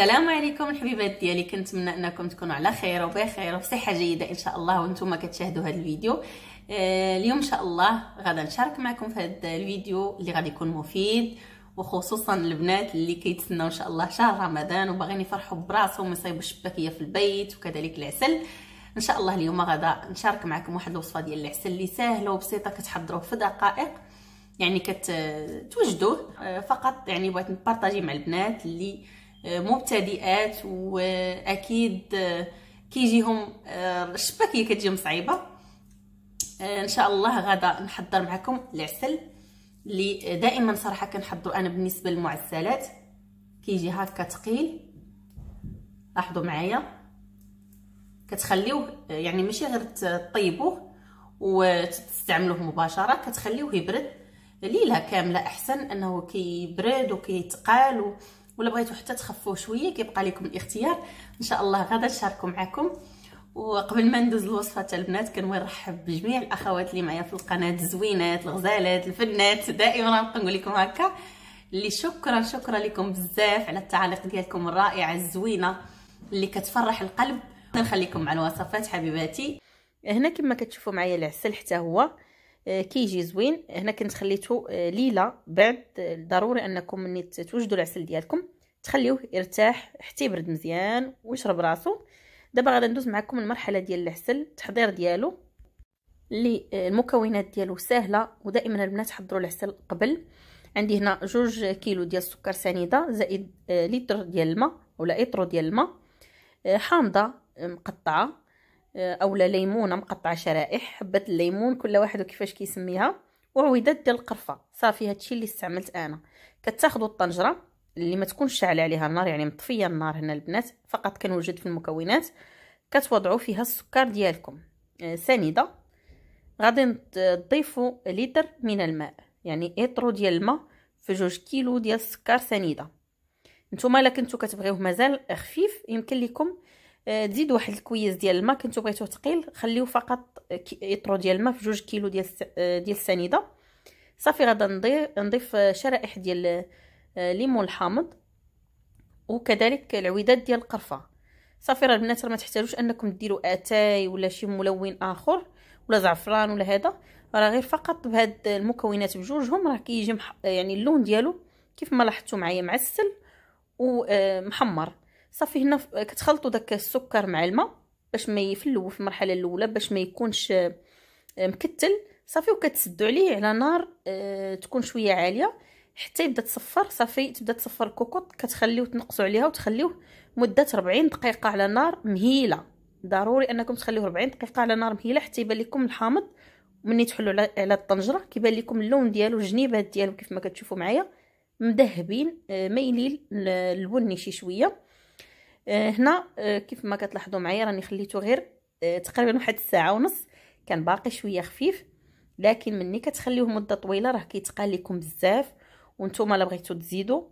السلام عليكم الحبيبات ديالي كنتمنى انكم تكونوا على خير وبخير وبصحه جيده ان شاء الله وانتم كتشاهدوا هذا الفيديو آه، اليوم ان شاء الله غادي نشارك معكم في هذا الفيديو اللي غادي يكون مفيد وخصوصا البنات اللي كيتسناو ان شاء الله شهر رمضان وباغيين يفرحوا براسهم ويصايبوا الشباكيه في البيت وكذلك العسل ان شاء الله اليوم غادا نشارك معكم واحد الوصفه ديال العسل اللي ساهله وبسيطه كتحضروه في دقائق يعني كتوجدوه آه، فقط يعني بغيت نبارطاجي مع البنات اللي مبتدئات واكيد كيجيهم آه، الشباكيه كتجيهم صعيبه آه، ان شاء الله غدا نحضر معكم العسل اللي دائما صراحه كنحضرو انا بالنسبه للمعسلات كيجي هكا ثقيل لاحظوا معايا كتخليوه آه، يعني ماشي غير طيبوه وتستعملوه مباشره كتخليوه يبرد ليله كامله احسن انه كيبرد وكيتقال ولا بغيتو حتى تخفوه شويه كيبقى لكم الاختيار ان شاء الله غدا نشاركو معكم وقبل ما ندوز الوصفه تاع البنات نرحب بجميع الاخوات اللي معايا في القناه الزوينات الغزالات الفنات دائما نقول لكم هكا اللي شكرا شكرا لكم بزاف على التعاليق ديالكم الرائعه الزوينه اللي كتفرح القلب نخليكم مع الوصفات حبيباتي هنا كما كتشوفوا معايا العسل حتى هو آه، كيجي زوين هنا كنت خليته آه، ليله بعد ضروري انكم ملي توجدوا العسل ديالكم تخليوه يرتاح حتى يبرد مزيان ويشرب راسو دابا غادي ندوز معكم المرحله ديال العسل التحضير ديالو اللي آه، المكونات ديالو سهله ودائما البنات حضروا العسل قبل عندي هنا جوج كيلو ديال السكر سنيده زائد لتر ديال الماء ولا اطرو ديال الماء حامضه مقطعه اولا ليمونه مقطعه شرائح حبه الليمون كل واحد وكيفاش كيسميها وعويدات ديال القرفه صافي هادشي اللي استعملت انا كتاخذوا الطنجره اللي ما تكونش شاعله عليها النار يعني مطفيه النار هنا البنات فقط كنوجد في المكونات كتوضعوا فيها السكر ديالكم آه، سنيده غادي تضيفوا لتر من الماء يعني اطرو ديال الماء في جوج كيلو ديال السكر سنيده نتوما الا كنتو كتبغيوه مازال خفيف يمكن لكم زيد واحد الكويز ديال الماء كنتو بغيتوه ثقيل خليو فقط اطرو ديال الماء في جوج كيلو ديال آه، ديال السنيده صافي غادا نضيف شرائح ديال آه، ليمون الحامض وكذلك العويدات ديال القرفه صافي راه البنات راه ما تحتاجوش انكم ديروا اتاي ولا شي ملون اخر ولا زعفران ولا هذا راه غير فقط بهاد المكونات بجوجهم راه كيجي يعني اللون ديالو كيف ما لاحظتوا معايا معسل ومحمر آه، صافي هنا كتخلطوا داك السكر مع الماء باش ما في في المرحله الاولى باش ما يكونش آه، مكتل صافي وكتسدوا عليه على نار آه، تكون شويه عاليه حتى يبدا تصفر صافي تبدا تصفر الكوكوط كتخليوه تنقصوا عليها وتخليوه مده 40 دقيقه على نار مهيله ضروري انكم تخليوه 40 دقيقه على نار مهيله حتى يبان لكم الحامض ملي تحلوا على الطنجره كيبان لكم اللون ديالو الجنيبات ديالو كيف ما كتشوفوا معايا مذهبين آه، مايلين للبني شي شويه آه، هنا آه، كيف ما كتلاحظوا معايا راني خليته غير آه، تقريبا واحد الساعه ونص كان باقي شويه خفيف لكن ملي كتخليوه مده طويله راه كيتقال لكم بزاف وانتم الا بغيتو تزيدوا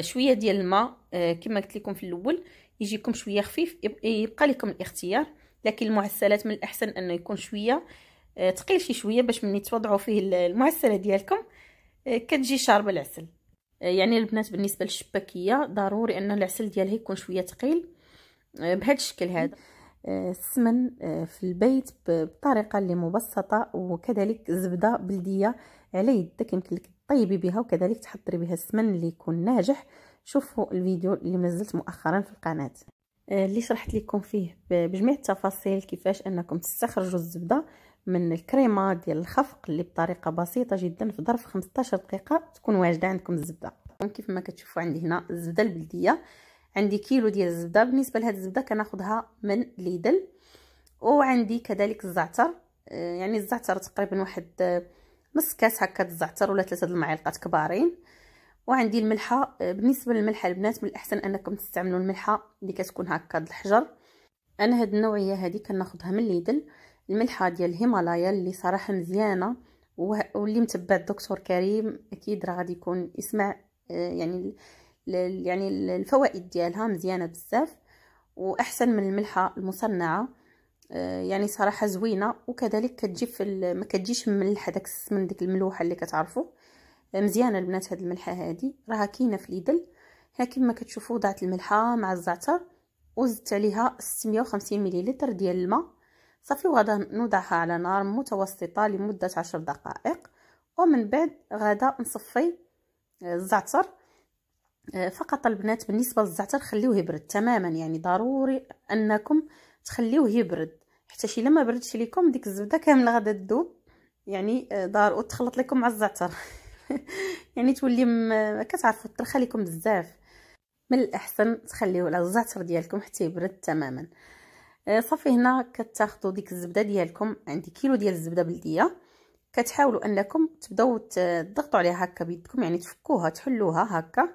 شويه ديال الماء كما قلت لكم في الاول يجيكم شويه خفيف يبقى لكم الاختيار لكن المعسلات من الاحسن انه يكون شويه تقيل شي شويه باش ملي توضعوا فيه المعسله ديالكم كتجي شاربه العسل يعني البنات بالنسبه للشباكيه ضروري ان العسل ديالها يكون شويه ثقيل آه، بهذا الشكل هذا آه، السمن آه، في البيت بطريقه اللي مبسطه وكذلك زبده بلديه على يدك يمكن لك طيبي بها وكذلك تحضري بها السمن اللي يكون ناجح شوفوا الفيديو اللي نزلت مؤخرا في القناه اللي شرحت لكم فيه بجميع التفاصيل كيفاش انكم تستخرجوا الزبده من الكريمه ديال الخفق اللي بطريقه بسيطه جدا في ظرف 15 دقيقه تكون واجده عندكم الزبده كيف ما كتشوفوا عندي هنا الزبده البلديه عندي كيلو ديال الزبده بالنسبه لهاد الزبده كناخذها من ليدل وعندي كذلك الزعتر آه، يعني الزعتر تقريبا واحد آه، نص كاس هكا الزعتر ولا ثلاثه المعالقات كبارين وعندي الملحه آه، بالنسبه للملحه البنات من الاحسن انكم تستعملوا الملحه اللي كتكون هكا الحجر انا هاد النوعيه هذه كناخذها من ليدل الملحه ديال الهيمالايا اللي صراحه مزيانه واللي متبع الدكتور كريم اكيد راه غادي يكون اسمع آه، يعني يعني الفوائد ديالها مزيانه بزاف واحسن من الملحه المصنعه آه، يعني صراحه زوينه وكذلك كتجي في ما كتجيش مملحه داك السمن ديك الملوحه اللي كتعرفوا آه، مزيانه البنات هاد الملحه هادي راها كاينه في ليدل ها كما كتشوفوا ضعت الملحه مع الزعتر وزدت عليها 650 مليلتر ديال الماء صافي وغادا نوضعها على نار متوسطة لمدة عشر دقائق ومن بعد غادا نصفي آه، الزعتر آه، فقط البنات بالنسبة للزعتر خليوه يبرد تماما يعني ضروري أنكم تخليوه يبرد حتى شي لما بردش ليكم ديك الزبدة كاملة غادا تذوب يعني آه، دار وتخلط لكم مع الزعتر يعني تولي م... كتعرفوا ترخى لكم بزاف من الاحسن تخليو على الزعتر ديالكم حتى يبرد تماما آه، صافي هنا كتاخذوا ديك الزبده ديالكم عندي كيلو ديال الزبده بلديه كتحاولوا انكم تبداو تضغطوا عليها هكا بيدكم يعني تفكوها تحلوها هكا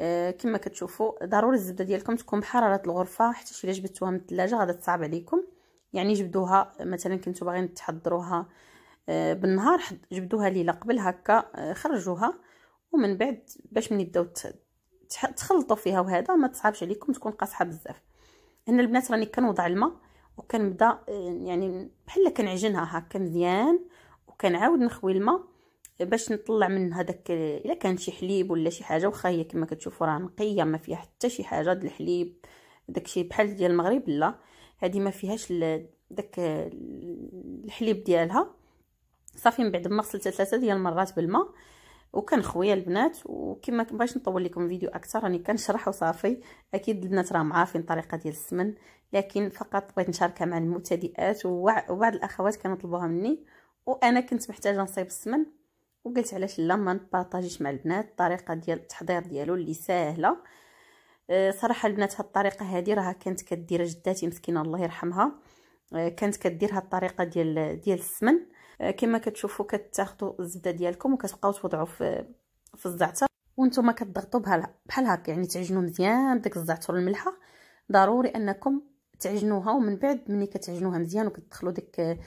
أه كما كتشوفوا ضروري الزبده ديالكم تكون بحراره الغرفه حتى الا جبتوها من الثلاجه غادا تصعب عليكم يعني جبدوها مثلا كنتو باغيين تحضروها أه بالنهار جبدوها ليله قبل هكا أه خرجوها ومن بعد باش ملي يبداو تخلطوا فيها وهذا ما تصعبش عليكم تكون قاصحه بزاف هنا البنات راني كنوضع الماء وكنبدا يعني بحال كنعجنها هكا مزيان وكنعاود نخوي الماء باش نطلع من هذاك الا كان شي حليب ولا شي حاجه واخا هي كما كتشوفوا راه نقيه ما فيها حتى شي حاجه د الحليب داكشي بحال ديال المغرب لا هذه ما فيهاش داك الحليب ديالها صافي من بعد ما غسلتها ثلاثه ديال المرات بالماء وكان خويا البنات وكما باش نطول لكم فيديو اكثر راني كنشرح وصافي اكيد البنات راهم عارفين الطريقه ديال السمن لكن فقط بغيت نشاركها مع المبتدئات وبعض الاخوات كانوا طلبوها مني وانا كنت محتاجه نصيب السمن وقلت علاش لا ما نبارطاجيش مع البنات الطريقه ديال التحضير ديالو اللي ساهله آه، صراحه البنات هاد الطريقه هذه راها كانت كديرها جداتي مسكينه الله يرحمها آه، كانت كدير هاد الطريقه ديال ديال السمن كما كتشوفوا كتاخذوا الزبده ديالكم وكتبقاو توضعوا في في الزعتر وانتم كتضغطوا بحال بحال هكا يعني تعجنوا مزيان داك الزعتر الملحه ضروري انكم تعجنوها ومن بعد ملي كتعجنوها مزيان وكتدخلوا داك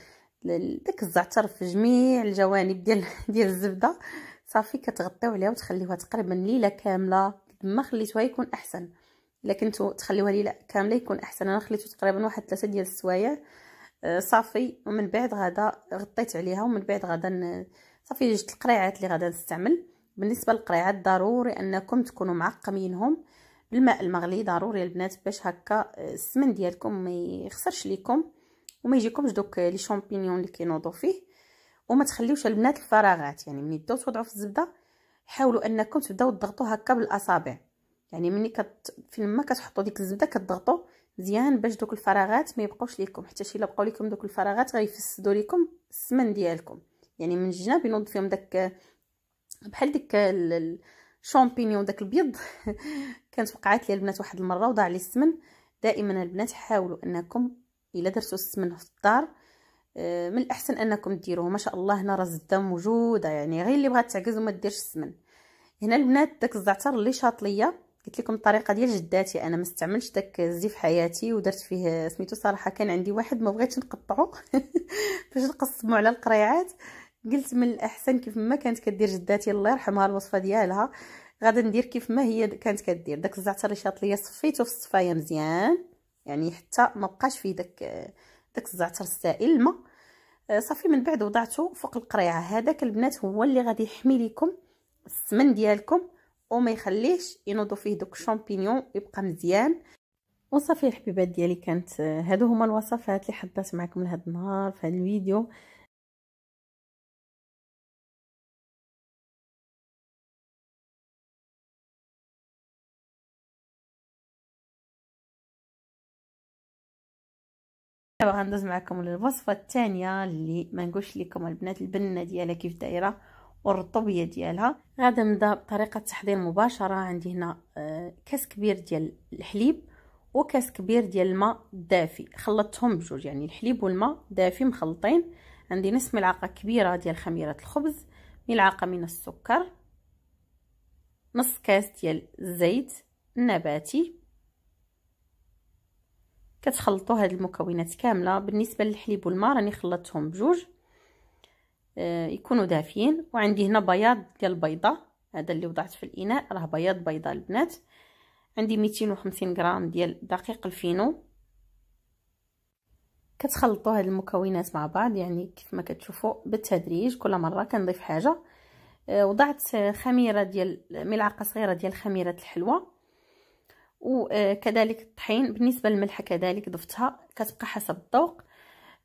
داك الزعتر في جميع الجوانب ديال ديال الزبده صافي كتغطيو عليها وتخليوها تقريبا ليله كامله قد ما خليتوها يكون احسن الا كنتو تخليوها ليله كامله يكون احسن انا خليته تقريبا واحد ثلاثه ديال السوايع آه، صافي ومن بعد غدا غطيت عليها ومن بعد غدا آه، صافي جوج القريعات اللي غدا نستعمل بالنسبه للقريعات ضروري انكم تكونوا معقمينهم بالماء المغلي ضروري البنات باش هكا آه، السمن ديالكم ما يخسرش ليكم وما يجيكمش دوك لي شامبينيون اللي كينوضوا فيه وما تخليوش البنات الفراغات يعني ملي تبداو توضعوا في الزبده حاولوا انكم تبداو تضغطوا هكا بالاصابع يعني ملي كت... فين ما كتحطوا ديك الزبده كتضغطوا مزيان باش دوك الفراغات ما يبقاوش ليكم حتى الا بقاو ليكم دوك الفراغات غيفسدوا ليكم السمن ديالكم يعني من الجناب ينوض فيهم داك بحال ديك الشامبينيون داك البيض كانت وقعات لي البنات واحد المره وضاع لي السمن دائما البنات حاولوا انكم الا درتوا السمن في الدار آه، من الاحسن انكم ديروه ما شاء الله هنا راه الزبده موجوده يعني غير اللي بغات تعكز وما ديرش السمن هنا البنات داك الزعتر اللي شاط ليا قلت لكم الطريقه ديال جداتي انا ما استعملتش داك الزي حياتي ودرت فيه سميتو صراحه كان عندي واحد ما بغيتش نقطعو باش نقسمو على القريعات قلت من الاحسن كيف ما كانت كدير جداتي الله يرحمها الوصفه ديالها غادي ندير كيف ما هي كانت كدير داك الزعتر اللي شاط ليا صفيته في الصفايه مزيان يعني حتى ما بقاش فيه داك داك الزعتر السائل الماء صافي من بعد وضعته فوق القريعه هذاك البنات هو اللي غادي يحمي لكم السمن ديالكم وما يخليش ينوضوا فيه دوك الشامبينيون يبقى مزيان وصافي الحبيبات ديالي كانت هادو هما الوصفات اللي حضرت معكم لهاد النهار في هذا الفيديو دابا غندوز معكم للوصفه الثانيه اللي ما نقولش لكم البنات البنه ديالها كيف دايره والرطبيه ديالها غادا نبدا بطريقه تحضير مباشره عندي هنا آه، كاس كبير ديال الحليب وكاس كبير ديال الماء دافي خلطتهم بجوج يعني الحليب والماء دافي مخلطين عندي نصف ملعقه كبيره ديال خميره الخبز ملعقه من السكر نص كاس ديال الزيت النباتي كتخلطوا هاد المكونات كامله بالنسبه للحليب والماء راني خلطتهم بجوج آه، يكونوا دافيين وعندي هنا بياض ديال البيضه هذا اللي وضعت في الاناء راه بياض بيضه البنات عندي 250 غرام ديال دقيق الفينو كتخلطوا هذه المكونات مع بعض يعني كيف ما كتشوفوا بالتدريج كل مره كنضيف حاجه آه، وضعت خميره ديال ملعقه صغيره ديال خميره الحلوى وكذلك آه، الطحين بالنسبه للملح كذلك ضفتها كتبقى حسب الذوق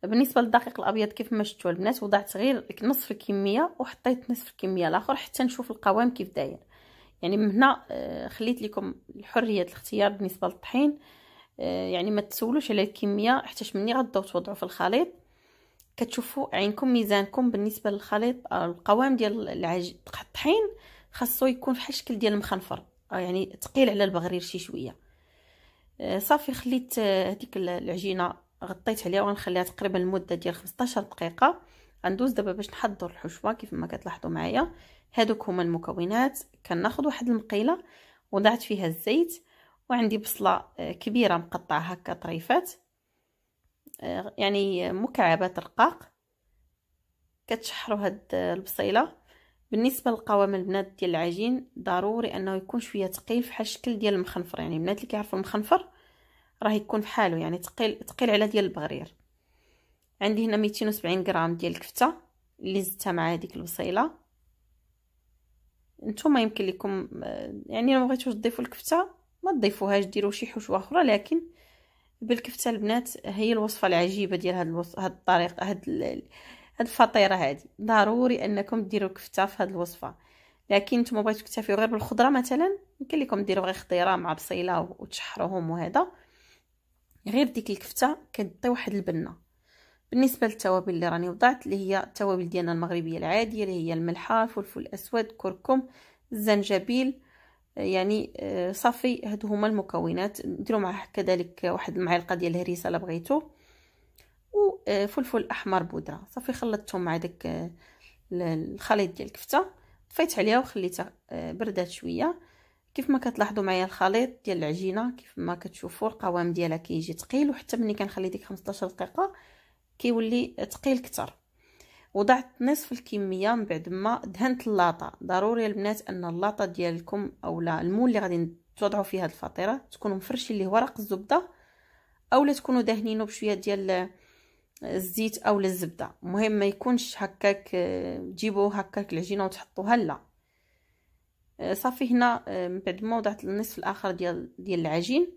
بالنسبه للدقيق الابيض كيف ما شفتوا البنات وضعت غير نصف الكميه وحطيت نصف الكميه الاخر حتى نشوف القوام كيف داير يعني من هنا آه، خليت لكم حريه الاختيار بالنسبه للطحين آه، يعني ما تسولوش على الكميه حتى مني غتبداو توضعوا في الخليط كتشوفوا عينكم ميزانكم بالنسبه للخليط آه، القوام ديال العجين الطحين خاصو يكون فحال الشكل ديال المخنفر يعني ثقيل على البغرير شي شويه صافي خليت هذيك العجينه غطيت عليها وغنخليها تقريبا المده ديال 15 دقيقه غندوز دابا باش نحضر الحشوه كيف ما كتلاحظوا معايا هادوك هما المكونات كناخذ واحد المقيله وضعت فيها الزيت وعندي بصله آه، كبيره مقطعه هكا طريفات آه، يعني مكعبات رقاق كتشحروا هاد آه، البصيله بالنسبه للقوام البنات ديال العجين ضروري انه يكون شويه ثقيل فحال الشكل ديال المخنفر يعني البنات اللي كيعرفوا المخنفر راه يكون فحالو يعني ثقيل ثقيل على ديال البغرير عندي هنا 270 غرام ديال الكفته اللي زدتها مع هذيك البصيله نتوما يمكن لكم آه، يعني لو بغيتوش تضيفوا الكفته ما تضيفوهاش ديروا شي حشوه اخرى لكن بالكفته البنات هي الوصفه العجيبه ديال هاد الوصف هاد الطريقه هاد هاد الفطيره هادي ضروري انكم ديروا كفته في هاد الوصفه لكن نتوما بغيتو تكتفيو غير بالخضره مثلا يمكن لكم ديروا غير خضيره مع بصيله وتشحروهم وهذا غير ديك الكفته كتعطي واحد البنه بالنسبه للتوابل اللي راني وضعت اللي هي التوابل ديالنا المغربيه العاديه اللي هي الملحه الفلفل الاسود كركم الزنجبيل يعني آه، صافي هادو هما المكونات نديرو معاه كذلك واحد المعلقه ديال الهريسه الا بغيتو وفلفل آه، احمر بودره صافي خلطتهم مع داك آه، الخليط ديال الكفته طفيت عليها وخليتها بردات شويه كيف ما كتلاحظوا معايا الخليط ديال العجينه كيف ما كتشوفوا القوام ديالها كيجي ثقيل وحتى ملي كنخلي ديك 15 دقيقه كيولي ثقيل كتر وضعت نصف الكميه من بعد ما دهنت اللاطه ضروري البنات ان اللاطه ديالكم اولا المول اللي غادي توضعوا فيه هذه الفطيره تكونوا مفرشين ليه ورق الزبده اولا تكونوا داهنينه بشويه ديال الزيت اولا الزبده المهم ما يكونش هكاك تجيبوا آه، هكاك العجينه وتحطوها لا آه، صافي هنا آه، من بعد ما وضعت النصف الاخر ديال ديال العجين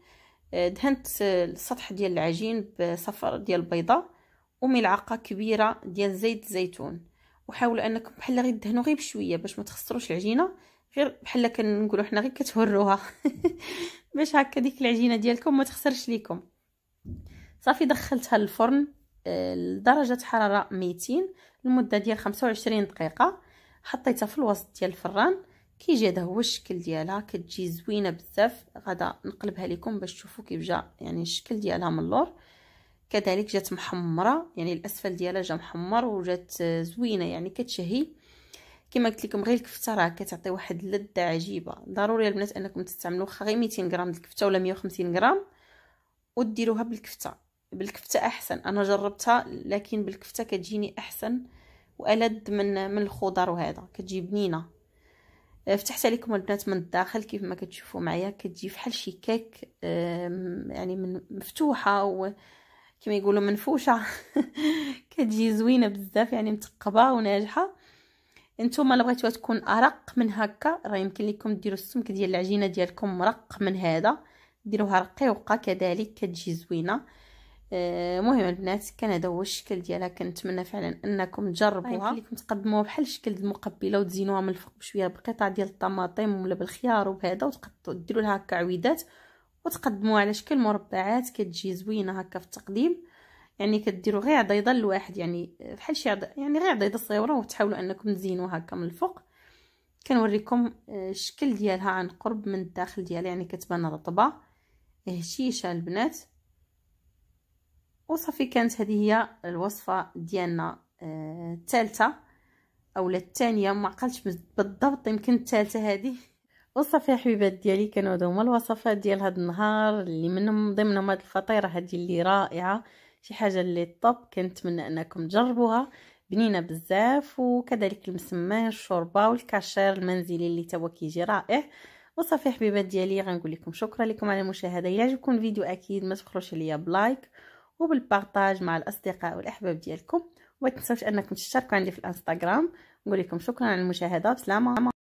آه، دهنت السطح ديال العجين بصفر ديال البيضه وملعقه كبيره ديال زيت الزيتون وحاولوا انكم بحال غير دهنوا غير بشويه باش ما تخسروش العجينه غير بحال كنقولوا حنا غير كتهروها باش هكا ديك العجينه ديالكم ما تخسرش ليكم صافي دخلتها للفرن لدرجه حراره 200 لمده ديال 25 دقيقه حطيتها في الوسط ديال الفران كيجي هذا هو الشكل ديالها كتجي زوينه بزاف غدا نقلبها لكم باش تشوفوا كيف جا يعني الشكل ديالها من اللور كذلك جات محمره يعني الاسفل ديالها جا محمر وجات زوينه يعني كتشهي كما قلت لكم غير الكفته راه كتعطي واحد اللذه عجيبه ضروري البنات انكم تستعملوا واخا غير 200 غرام د الكفته ولا 150 غرام وديروها بالكفته بالكفته احسن انا جربتها لكن بالكفته كتجيني احسن والد من من الخضر وهذا كتجي بنينه آه، فتحت عليكم البنات من الداخل كيف ما كتشوفوا معايا كتجي فحال شي كيك يعني من مفتوحه و كما يقولوا منفوشه كتجي زوينه بزاف يعني متقبه وناجحه انتم الا بغيتوها تكون ارق من هكا راه يمكن لكم ديروا السمك ديال العجينه ديالكم مرق من هذا ديروها رقيقه كذلك كتجي زوينه آه، مهم البنات كندا هو الشكل ديالها كنتمنى فعلا انكم تجربوها خليكم تقدموها بحال الشكل المقبله وتزينوها من الفوق بشويه بقطع ديال الطماطم ولا بالخيار وبهذا ديروا لها هكا عويدات وتقدموها على شكل مربعات كتجي زوينه هكا في التقديم يعني كديروا غير عضيضه لواحد يعني بحال شي يعني غير عضيضه صغيره وتحاولوا انكم تزينوها هكا من الفوق كنوريكم آه، الشكل ديالها عن قرب من الداخل ديالها يعني كتبان رطبه هشيشه البنات وصافي كانت هذه هي الوصفه ديالنا آه، الثالثه آه اولا الثانيه ما قلتش بالضبط يمكن الثالثه هذه وصافي يا حبيبات ديالي كانوا هادو هما الوصفات ديال هاد النهار اللي من ضمنهم هاد الفطيره هادي اللي رائعه شي حاجه اللي طب كنتمنى انكم تجربوها بنينه بزاف وكذلك المسمان الشوربه والكاشير المنزلي اللي توا كيجي رائع وصافي حبيبات ديالي غنقول لكم شكرا لكم على المشاهده الى عجبكم الفيديو اكيد ما تبخلوش ليا بلايك وبالبارطاج مع الأصدقاء والأحباب ديالكم وما تنساوش أنكم تشتركوا عندي في الانستغرام نقول لكم شكرا على المشاهدة بسلامة